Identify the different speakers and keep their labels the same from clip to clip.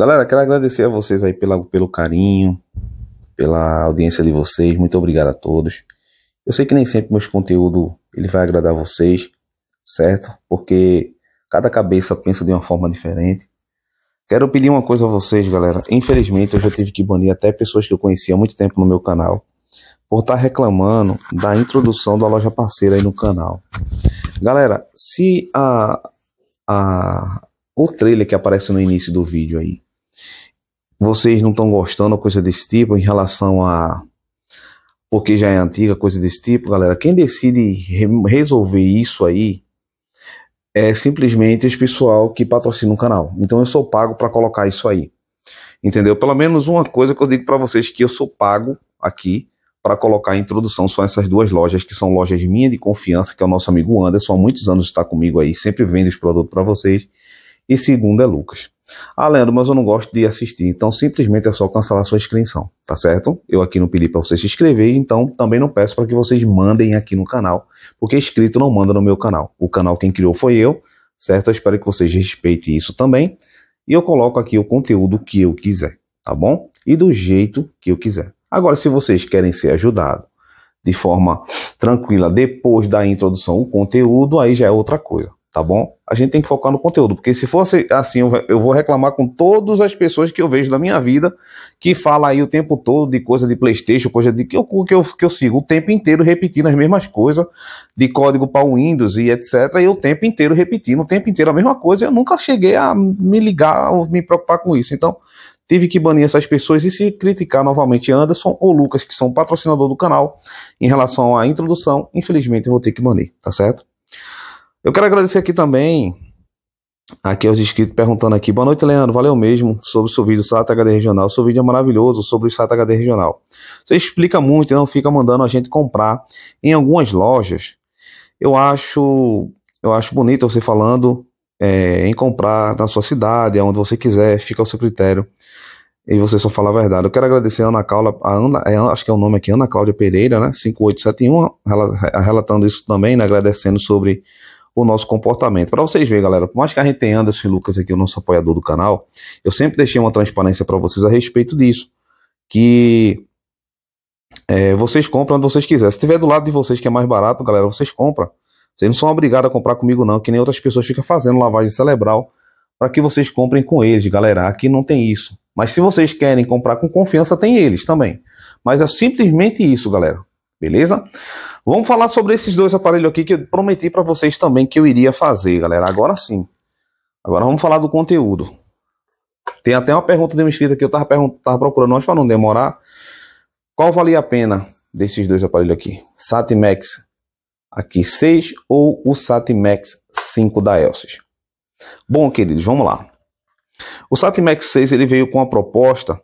Speaker 1: Galera, quero agradecer a vocês aí pela, pelo carinho, pela audiência de vocês. Muito obrigado a todos. Eu sei que nem sempre meus conteúdo ele vai agradar vocês, certo? Porque cada cabeça pensa de uma forma diferente. Quero pedir uma coisa a vocês, galera. Infelizmente, eu já tive que banir até pessoas que eu conhecia há muito tempo no meu canal por estar tá reclamando da introdução da loja parceira aí no canal. Galera, se a, a o trailer que aparece no início do vídeo aí vocês não estão gostando, coisa desse tipo, em relação a. Porque já é antiga, coisa desse tipo, galera. Quem decide re resolver isso aí é simplesmente esse pessoal que patrocina o canal. Então eu sou pago para colocar isso aí. Entendeu? Pelo menos uma coisa que eu digo para vocês que eu sou pago aqui para colocar a introdução são essas duas lojas, que são lojas minha de confiança, que é o nosso amigo Anderson, há muitos anos está comigo aí, sempre vendo os produtos para vocês. E segundo é Lucas. Ah, Leandro, mas eu não gosto de assistir. Então, simplesmente é só cancelar sua inscrição, tá certo? Eu aqui não pedi para você se inscrever, então também não peço para que vocês mandem aqui no canal, porque inscrito não manda no meu canal. O canal quem criou foi eu, certo? Eu espero que vocês respeitem isso também. E eu coloco aqui o conteúdo que eu quiser, tá bom? E do jeito que eu quiser. Agora, se vocês querem ser ajudados de forma tranquila depois da introdução o conteúdo, aí já é outra coisa, tá bom? A gente tem que focar no conteúdo, porque se fosse assim, eu vou reclamar com todas as pessoas que eu vejo na minha vida que fala aí o tempo todo de coisa de PlayStation, coisa de que eu, que eu, que eu sigo o tempo inteiro repetindo as mesmas coisas, de código para Windows e etc. E o tempo inteiro repetindo, o tempo inteiro a mesma coisa. Eu nunca cheguei a me ligar ou me preocupar com isso. Então, tive que banir essas pessoas e se criticar novamente Anderson ou Lucas, que são patrocinador do canal, em relação à introdução, infelizmente eu vou ter que banir, tá certo? Eu quero agradecer aqui também aqui aos inscritos perguntando aqui. Boa noite, Leandro. Valeu mesmo sobre o seu vídeo Sata HD Regional. O seu vídeo é maravilhoso sobre o Sata HD Regional. Você explica muito e não fica mandando a gente comprar em algumas lojas. Eu acho, eu acho bonito você falando é, em comprar na sua cidade, onde você quiser, fica ao seu critério. E você só fala a verdade. Eu quero agradecer a Ana Cláudia, a Ana, é, acho que é o nome aqui, Ana Cláudia Pereira, né? 5871, relatando isso também, né? agradecendo sobre o nosso comportamento. Para vocês verem, galera, por mais que a gente tenha Anderson Lucas aqui, o nosso apoiador do canal, eu sempre deixei uma transparência para vocês a respeito disso. Que é, vocês compram onde vocês quiserem. Se tiver do lado de vocês que é mais barato, galera, vocês compram. Vocês não são obrigados a comprar comigo, não, que nem outras pessoas ficam fazendo lavagem cerebral para que vocês comprem com eles, galera. Aqui não tem isso. Mas se vocês querem comprar com confiança, tem eles também. Mas é simplesmente isso, galera. Beleza? Vamos falar sobre esses dois aparelhos aqui que eu prometi para vocês também que eu iria fazer, galera. Agora sim. Agora vamos falar do conteúdo. Tem até uma pergunta de um inscrito que eu tava, tava procurando, mas para não demorar. Qual valia a pena desses dois aparelhos aqui? Satimex aqui 6 ou o Satimex 5 da Elsys? Bom, queridos, vamos lá. O Satimex 6 ele veio com a proposta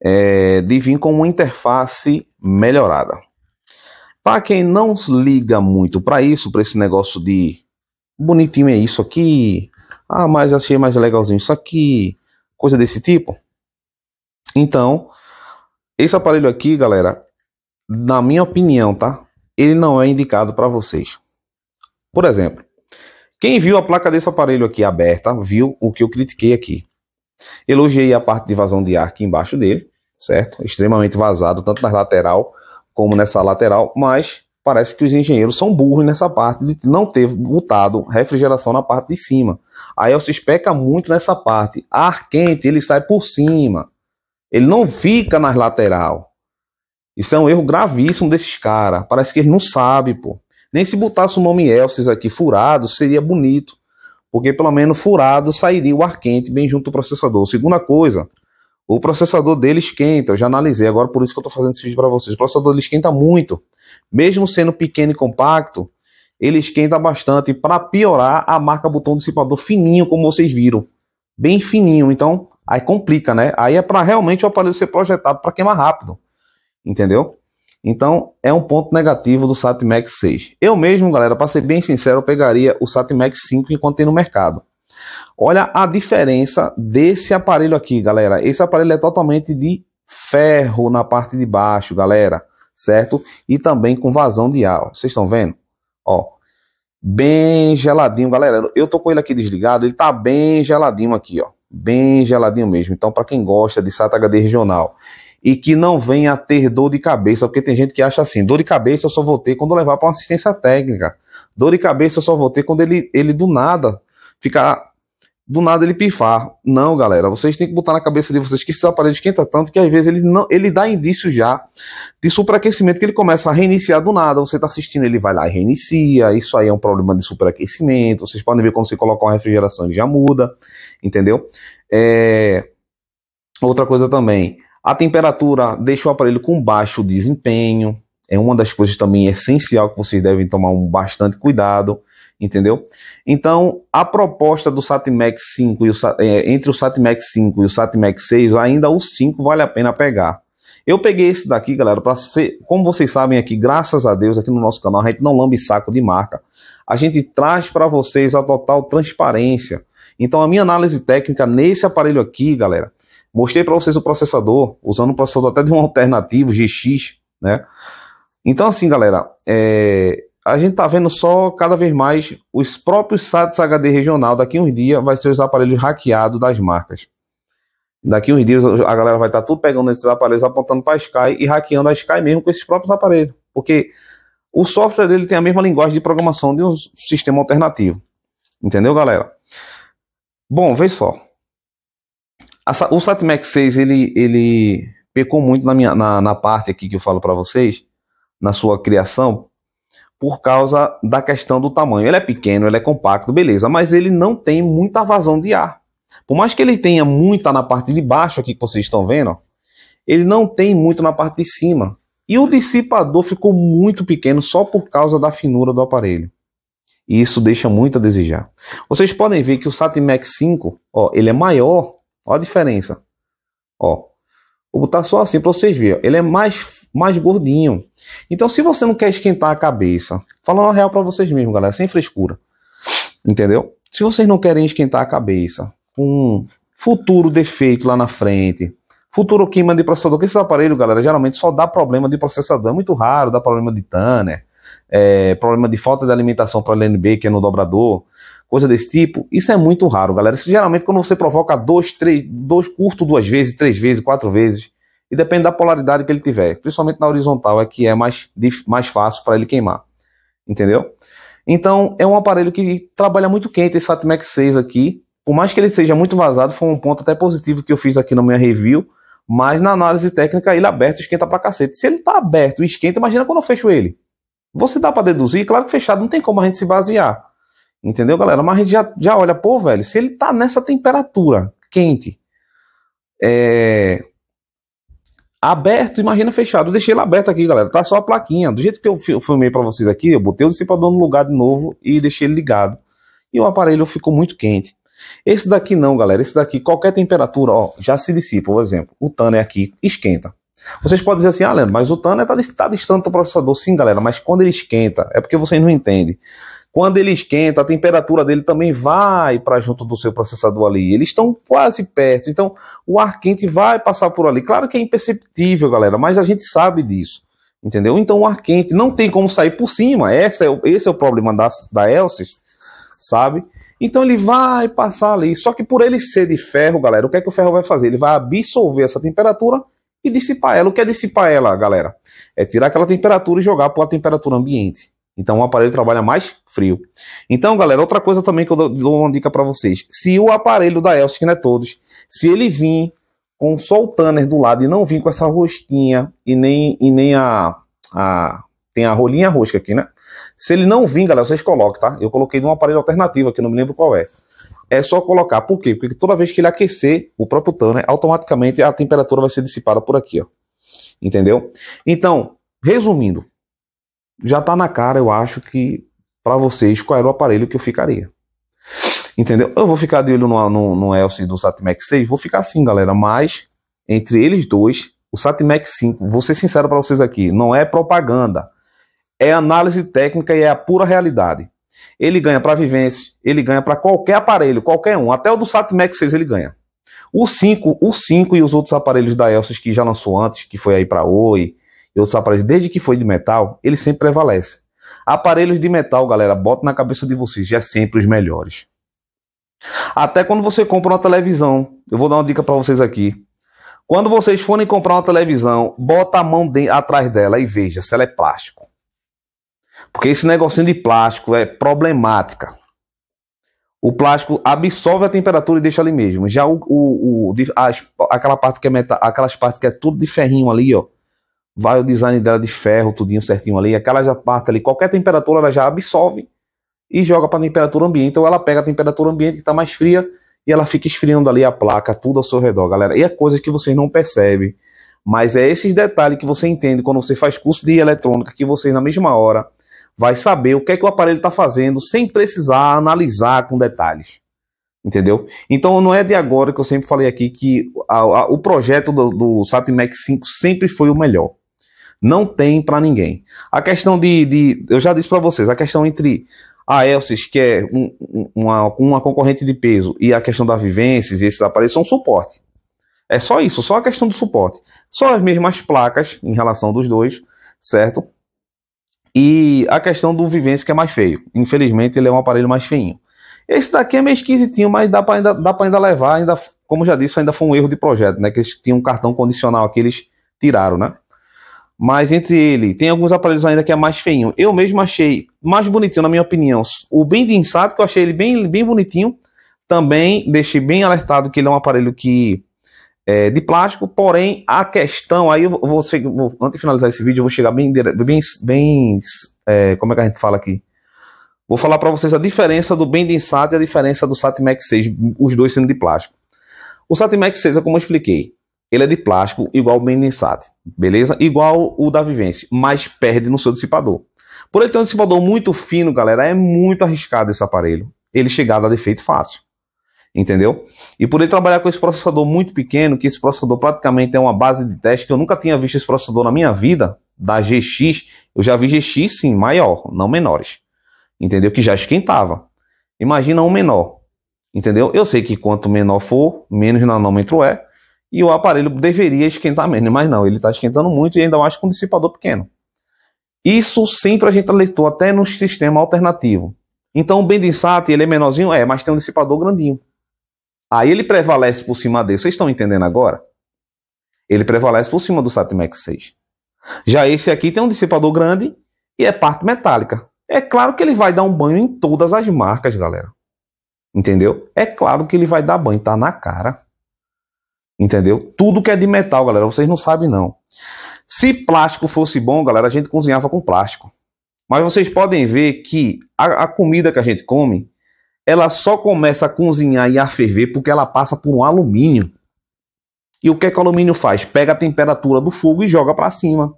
Speaker 1: é, de vir com uma interface melhorada. Para quem não liga muito para isso, para esse negócio de bonitinho é isso aqui, ah, mas achei mais legalzinho isso aqui, coisa desse tipo. Então, esse aparelho aqui, galera, na minha opinião, tá? Ele não é indicado para vocês. Por exemplo, quem viu a placa desse aparelho aqui aberta, viu o que eu critiquei aqui. Elogiei a parte de vazão de ar aqui embaixo dele, certo? Extremamente vazado, tanto na lateral como nessa lateral, mas parece que os engenheiros são burros nessa parte de não ter botado refrigeração na parte de cima. Aí se especa muito nessa parte. Ar quente, ele sai por cima. Ele não fica nas lateral. Isso é um erro gravíssimo desses caras. Parece que eles não sabem, pô. Nem se botasse o nome Elsis aqui furado, seria bonito. Porque pelo menos furado sairia o ar quente bem junto ao processador. Segunda coisa, o processador dele esquenta, eu já analisei, agora por isso que eu estou fazendo esse vídeo para vocês. O processador ele esquenta muito. Mesmo sendo pequeno e compacto, ele esquenta bastante. Para piorar, a marca botão dissipador fininho, como vocês viram. Bem fininho, então aí complica, né? Aí é para realmente o aparelho ser projetado para queimar rápido. Entendeu? Então, é um ponto negativo do SatMax 6. Eu mesmo, galera, para ser bem sincero, eu pegaria o SatMax 5 enquanto tem no mercado. Olha a diferença desse aparelho aqui, galera. Esse aparelho é totalmente de ferro na parte de baixo, galera, certo? E também com vazão de ar, vocês estão vendo? Ó, bem geladinho, galera. Eu tô com ele aqui desligado, ele tá bem geladinho aqui, ó. Bem geladinho mesmo. Então, para quem gosta de SATA HD regional e que não venha ter dor de cabeça, porque tem gente que acha assim, dor de cabeça eu só vou ter quando levar para uma assistência técnica. Dor de cabeça eu só vou ter quando ele, ele do nada ficar do nada ele pifar. Não, galera, vocês têm que botar na cabeça de vocês que esse aparelho esquenta tanto que às vezes ele não, ele dá indício já de superaquecimento que ele começa a reiniciar do nada. Você está assistindo, ele vai lá e reinicia. Isso aí é um problema de superaquecimento. Vocês podem ver quando você coloca uma refrigeração, ele já muda, entendeu? É... Outra coisa também, a temperatura deixa o aparelho com baixo desempenho. É uma das coisas também essencial que vocês devem tomar um bastante cuidado entendeu? Então, a proposta do Satmex 5 e o, é, entre o Satmex 5 e o Satmex 6, ainda o 5 vale a pena pegar. Eu peguei esse daqui, galera, para como vocês sabem aqui, graças a Deus, aqui no nosso canal, a gente não lambe saco de marca. A gente traz para vocês a total transparência. Então, a minha análise técnica nesse aparelho aqui, galera, mostrei para vocês o processador, usando o processador até de um alternativo GX, né? Então, assim, galera, é, a gente tá vendo só cada vez mais os próprios sites HD regional. Daqui uns dias vai ser os aparelhos hackeados das marcas. Daqui uns dias a galera vai estar tá tudo pegando esses aparelhos, apontando para Sky e hackeando a Sky mesmo com esses próprios aparelhos, porque o software dele tem a mesma linguagem de programação de um sistema alternativo. Entendeu, galera? Bom, veja só. o SatMax 6 ele, ele pecou muito na, minha, na, na parte aqui que eu falo para vocês, na sua criação, por causa da questão do tamanho. Ele é pequeno, ele é compacto, beleza, mas ele não tem muita vazão de ar. Por mais que ele tenha muita na parte de baixo aqui que vocês estão vendo, ele não tem muito na parte de cima. E o dissipador ficou muito pequeno só por causa da finura do aparelho. E isso deixa muito a desejar. Vocês podem ver que o Satimex 5, ó, ele é maior. Olha a diferença. Ó, vou botar só assim para vocês verem. Ó, ele é mais mais gordinho. Então, se você não quer esquentar a cabeça, falando a real para vocês mesmos, galera, sem frescura, entendeu? Se vocês não querem esquentar a cabeça com futuro defeito lá na frente, futuro queima de processador, que esse aparelho, galera, geralmente só dá problema de processador, é muito raro, dá problema de tanner, é, problema de falta de alimentação para LNB, que é no dobrador, coisa desse tipo, isso é muito raro, galera. Isso, geralmente, quando você provoca dois, três, dois curto duas vezes, três vezes, quatro vezes, e depende da polaridade que ele tiver. Principalmente na horizontal é que é mais, mais fácil para ele queimar. Entendeu? Então é um aparelho que trabalha muito quente esse Atmec 6 aqui. Por mais que ele seja muito vazado, foi um ponto até positivo que eu fiz aqui na minha review. Mas na análise técnica ele aberto esquenta pra cacete. Se ele tá aberto e esquenta, imagina quando eu fecho ele. Você dá para deduzir? Claro que fechado não tem como a gente se basear. Entendeu, galera? Mas a gente já, já olha, pô, velho, se ele tá nessa temperatura quente, é, Aberto, imagina fechado. Eu deixei ele aberto aqui, galera. Tá só a plaquinha. Do jeito que eu filmei para vocês aqui, eu botei o dissipador no lugar de novo e deixei ele ligado. E o aparelho ficou muito quente. Esse daqui não, galera. Esse daqui, qualquer temperatura, ó, já se dissipa. Por exemplo, o Tanner é aqui esquenta. Vocês podem dizer assim, ah, Leandro, mas o Tanner está é, tá distante do processador. Sim, galera, mas quando ele esquenta, é porque vocês não entendem. Quando ele esquenta, a temperatura dele também vai para junto do seu processador ali. Eles estão quase perto. Então, o ar quente vai passar por ali. Claro que é imperceptível, galera, mas a gente sabe disso. Entendeu? Então, o ar quente não tem como sair por cima. Esse é o, esse é o problema da, da Elsys, sabe? Então ele vai passar ali. Só que por ele ser de ferro, galera, o que é que o ferro vai fazer? Ele vai absorver essa temperatura e dissipar ela. O que é dissipar ela, galera? É tirar aquela temperatura e jogar para a temperatura ambiente. Então o aparelho trabalha mais frio. Então, galera, outra coisa também que eu dou uma dica para vocês. Se o aparelho da Elsa, que não é todos, se ele vir com só o tanner do lado e não vir com essa rosquinha e nem, e nem a, a... Tem a rolinha rosca aqui, né? Se ele não vir, galera, vocês colocam, tá? Eu coloquei de um aparelho alternativo aqui, não me lembro qual é. É só colocar. Por quê? Porque toda vez que ele aquecer o próprio tanner, automaticamente a temperatura vai ser dissipada por aqui, ó. Entendeu? Então, resumindo, já tá na cara, eu acho, que para vocês qual era o aparelho que eu ficaria. Entendeu? Eu vou ficar de olho no, no, no Elcio do Satmec 6, vou ficar assim, galera, mas entre eles dois, o Satmec 5, vou ser sincero para vocês aqui, não é propaganda, é análise técnica e é a pura realidade. Ele ganha para vivência, ele ganha para qualquer aparelho, qualquer um, até o do Satmec 6 ele ganha. O 5, o 5 e os outros aparelhos da Elsys que já lançou antes, que foi aí para Oi, e outros aparelhos, desde que foi de metal, ele sempre prevalece. Aparelhos de metal, galera, bota na cabeça de vocês, já é sempre os melhores. Até quando você compra uma televisão, eu vou dar uma dica para vocês aqui. Quando vocês forem comprar uma televisão, bota a mão de, atrás dela e veja se ela é plástico. Porque esse negocinho de plástico é problemática. O plástico absorve a temperatura e deixa ali mesmo. Já o, o, o a, aquela parte que é metal, aquelas partes que é tudo de ferrinho ali, ó, vai o design dela de ferro, tudinho certinho ali, aquela já parte ali, qualquer temperatura ela já absorve e joga para a temperatura ambiente, ou ela pega a temperatura ambiente que está mais fria e ela fica esfriando ali a placa, tudo ao seu redor, galera. E é coisas que vocês não percebem, mas é esses detalhes que você entende quando você faz curso de eletrônica, que você na mesma hora vai saber o que é que o aparelho está fazendo sem precisar analisar com detalhes. Entendeu? Então não é de agora que eu sempre falei aqui que a, a, o projeto do, do SatMax 5 sempre foi o melhor. Não tem para ninguém. A questão de, de eu já disse para vocês, a questão entre a Elsis, que é um, uma, uma concorrente de peso, e a questão da Vivências e esses aparelhos são suporte. É só isso, só a questão do suporte. Só as mesmas placas em relação dos dois, certo? E a questão do Vivência que é mais feio. Infelizmente ele é um aparelho mais feinho. Esse daqui é meio esquisitinho, mas dá para ainda, pra ainda levar, ainda, como já disse, ainda foi um erro de projeto, né? Que eles tinham um cartão condicional aqui, eles tiraram, né? Mas entre ele, tem alguns aparelhos ainda que é mais feinho. Eu mesmo achei mais bonitinho, na minha opinião. O de Insight, que eu achei ele bem, bem bonitinho. Também deixei bem alertado que ele é um aparelho que é de plástico. Porém, a questão. Aí eu vou, vou antes de finalizar esse vídeo, eu vou chegar bem. bem, bem é, como é que a gente fala aqui? Vou falar para vocês a diferença do de Insight e a diferença do Satmax 6, os dois sendo de plástico. O Satmax 6, é como eu expliquei, ele é de plástico igual o Bendensat, beleza? Igual o da Vivência, mas perde no seu dissipador. Por ele ter um dissipador muito fino, galera, é muito arriscado esse aparelho. Ele chegar a defeito fácil. Entendeu? E por ele trabalhar com esse processador muito pequeno, que esse processador praticamente é uma base de teste, que eu nunca tinha visto esse processador na minha vida, da GX, eu já vi GX sim, maior, não menores. Entendeu? Que já esquentava. Imagina um menor. Entendeu? Eu sei que quanto menor for, menos nanômetro é, e o aparelho deveria esquentar menos, mas não, ele está esquentando muito e ainda mais com um dissipador pequeno. Isso sempre a gente alertou até no sistema alternativo. Então o Bendinsat, ele é menorzinho? É, mas tem um dissipador grandinho. Aí ele prevalece por cima dele. Vocês estão entendendo agora? Ele prevalece por cima do Satimex 6. Já esse aqui tem um dissipador grande e é parte metálica. É claro que ele vai dar um banho em todas as marcas, galera. Entendeu? É claro que ele vai dar banho, tá na cara. Entendeu? Tudo que é de metal, galera, vocês não sabem não. Se plástico fosse bom, galera, a gente cozinhava com plástico. Mas vocês podem ver que a, a comida que a gente come, ela só começa a cozinhar e a ferver porque ela passa por um alumínio. E o que, é que o alumínio faz? Pega a temperatura do fogo e joga para cima.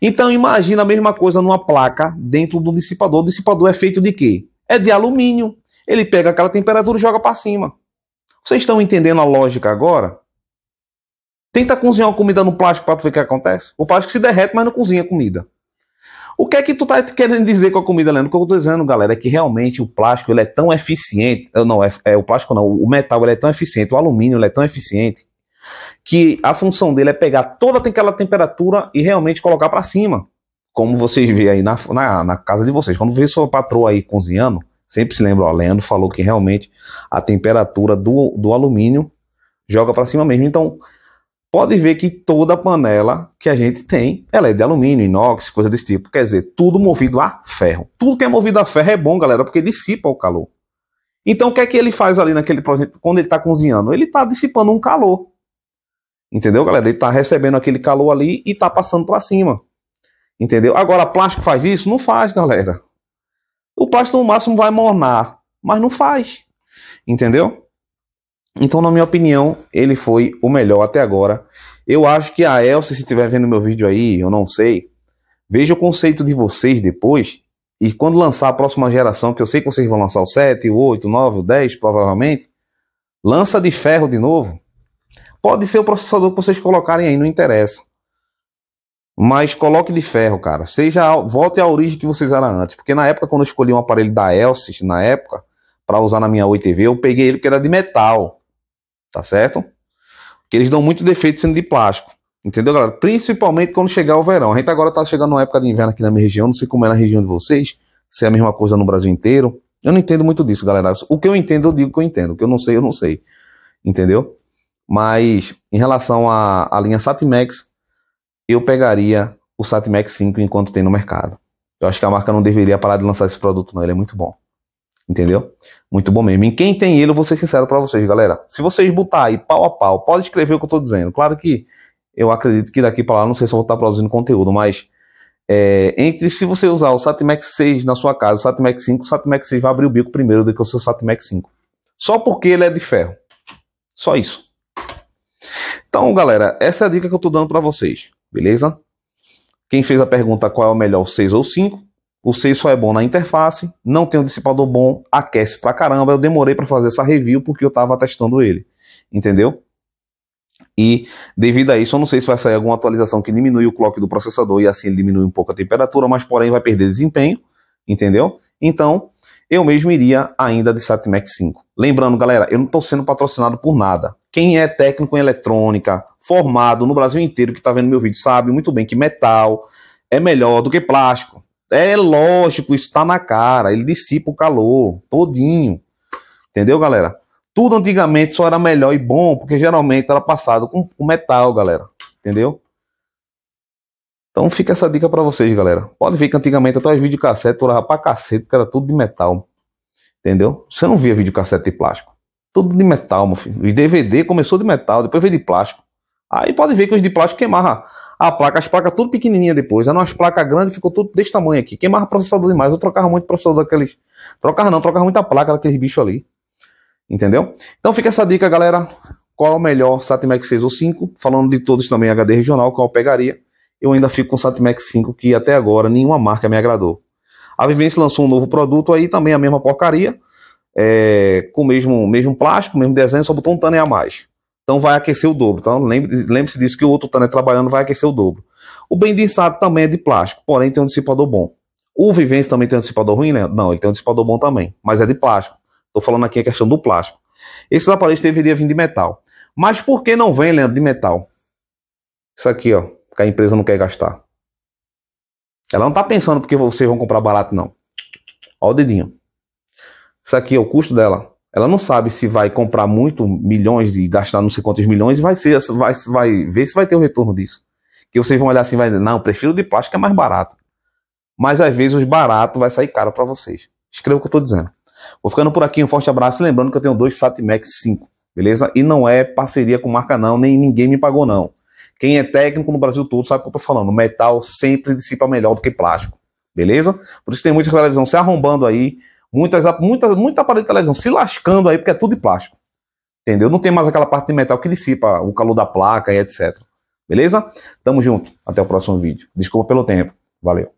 Speaker 1: Então imagina a mesma coisa numa placa dentro do dissipador. O dissipador é feito de quê? É de alumínio. Ele pega aquela temperatura e joga para cima. Vocês estão entendendo a lógica agora? Tenta cozinhar uma comida no plástico para tu ver o que acontece. O plástico se derrete, mas não cozinha comida. O que é que tu tá querendo dizer com a comida, Leandro? O que eu tô dizendo, galera, é que realmente o plástico ele é tão eficiente. Não, é, é o plástico não, o metal ele é tão eficiente, o alumínio ele é tão eficiente que a função dele é pegar toda aquela temperatura e realmente colocar para cima. Como vocês veem aí na, na, na, casa de vocês. Quando vê sua patroa aí cozinhando, sempre se lembra, ó, Leandro falou que realmente a temperatura do, do alumínio joga para cima mesmo. Então, pode ver que toda panela que a gente tem, ela é de alumínio, inox, coisa desse tipo. Quer dizer, tudo movido a ferro. Tudo que é movido a ferro é bom, galera, porque dissipa o calor. Então, o que é que ele faz ali naquele projeto, quando ele está cozinhando? Ele está dissipando um calor. Entendeu, galera? Ele está recebendo aquele calor ali e está passando para cima. Entendeu? Agora, plástico faz isso? Não faz, galera. O plástico, no máximo, vai mornar, mas não faz. Entendeu? Então, na minha opinião, ele foi o melhor até agora. Eu acho que a Elsa, se estiver vendo meu vídeo aí, eu não sei, veja o conceito de vocês depois. E quando lançar a próxima geração, que eu sei que vocês vão lançar o 7, o 8, o 9, o 10, provavelmente, lança de ferro de novo. Pode ser o processador que vocês colocarem aí, não interessa. Mas coloque de ferro, cara. Seja volte à origem que vocês eram antes, porque na época quando eu escolhi um aparelho da Elsys, na época, para usar na minha 8TV, eu peguei ele que era de metal tá certo? Porque eles dão muito defeito sendo de plástico. Entendeu, galera? Principalmente quando chegar o verão. A gente agora tá chegando numa época de inverno aqui na minha região, não sei como é na região de vocês, se é a mesma coisa no Brasil inteiro. Eu não entendo muito disso, galera. O que eu entendo, eu digo que eu entendo. O que eu não sei, eu não sei. Entendeu? Mas em relação à, à linha Satimex, eu pegaria o Satimex 5 enquanto tem no mercado. Eu acho que a marca não deveria parar de lançar esse produto, não. Ele é muito bom. Entendeu? Muito bom mesmo. E quem tem ele, eu vou ser sincero para vocês, galera. Se vocês botar aí pau a pau, pode escrever o que eu tô dizendo. Claro que eu acredito que daqui para lá, não sei se eu vou estar produzindo conteúdo, mas é, entre se você usar o SatMax 6 na sua casa, o SatMax 5, o SatMax 6 vai abrir o bico primeiro do que o seu SatMax 5. Só porque ele é de ferro. Só isso. Então, galera, essa é a dica que eu tô dando para vocês, beleza? Quem fez a pergunta qual é o melhor, 6 ou 5, o 6 só é bom na interface, não tem um dissipador bom, aquece pra caramba. Eu demorei para fazer essa review porque eu tava testando ele, entendeu? E devido a isso, eu não sei se vai sair alguma atualização que diminui o clock do processador e assim ele diminui um pouco a temperatura, mas porém vai perder desempenho, entendeu? Então, eu mesmo iria ainda de SatMax 5. Lembrando, galera, eu não estou sendo patrocinado por nada. Quem é técnico em eletrônica, formado no Brasil inteiro, que está vendo meu vídeo, sabe muito bem que metal é melhor do que plástico. É lógico, isso tá na cara. Ele dissipa o calor todinho. Entendeu, galera? Tudo antigamente só era melhor e bom, porque geralmente era passado com, com metal, galera. Entendeu? Então fica essa dica para vocês, galera. Pode ver que antigamente até os videocassete eu pra cacete, porque era tudo de metal. Entendeu? Você não via videocassete de plástico. Tudo de metal, meu filho. DVD começou de metal, depois veio de plástico. Aí pode ver que os de plástico queimavam a placa, as placas tudo pequenininha depois. Eram umas placas grandes, ficou tudo desse tamanho aqui. Queimava processador demais. Eu trocava muito processador daqueles. Trocava não, trocava muita placa daqueles bichos ali. Entendeu? Então fica essa dica, galera. Qual é o melhor Satmax 6 ou 5? Falando de todos também HD regional, qual é eu pegaria? Eu ainda fico com o Satmax 5, que até agora nenhuma marca me agradou. A Vivência lançou um novo produto aí, também a mesma porcaria. É, com o mesmo, mesmo plástico, mesmo desenho, só botou um tanner a mais. Então vai aquecer o dobro. Então lembre-se disso que o outro está trabalhando vai aquecer o dobro. O bendissado também é de plástico, porém tem um dissipador bom. O vivência também tem um dissipador ruim, né? Não, ele tem um dissipador bom também, mas é de plástico. Estou falando aqui a questão do plástico. Esses aparelhos deveriam vir de metal. Mas por que não vem, Leandro, de metal? Isso aqui, ó, que a empresa não quer gastar. Ela não está pensando porque vocês vão comprar barato, não. Olha o dedinho. Isso aqui é o custo dela. Ela não sabe se vai comprar muito, milhões, e gastar não sei quantos milhões, e vai, ser, vai, vai ver se vai ter o um retorno disso. Que vocês vão olhar assim, vai não, prefiro de plástico, é mais barato. Mas às vezes os barato vai sair caro para vocês. Escreva o que eu estou dizendo. Vou ficando por aqui, um forte abraço. Lembrando que eu tenho dois Satmex 5, beleza? E não é parceria com marca não, nem ninguém me pagou não. Quem é técnico no Brasil todo sabe o que eu tô falando. Metal sempre dissipa melhor do que plástico, beleza? Por isso tem muita televisão se arrombando aí, Muitas, muita, muita aparelho de televisão se lascando aí, porque é tudo de plástico. Entendeu? Não tem mais aquela parte de metal que dissipa o calor da placa e etc. Beleza? Tamo junto. Até o próximo vídeo. Desculpa pelo tempo. Valeu.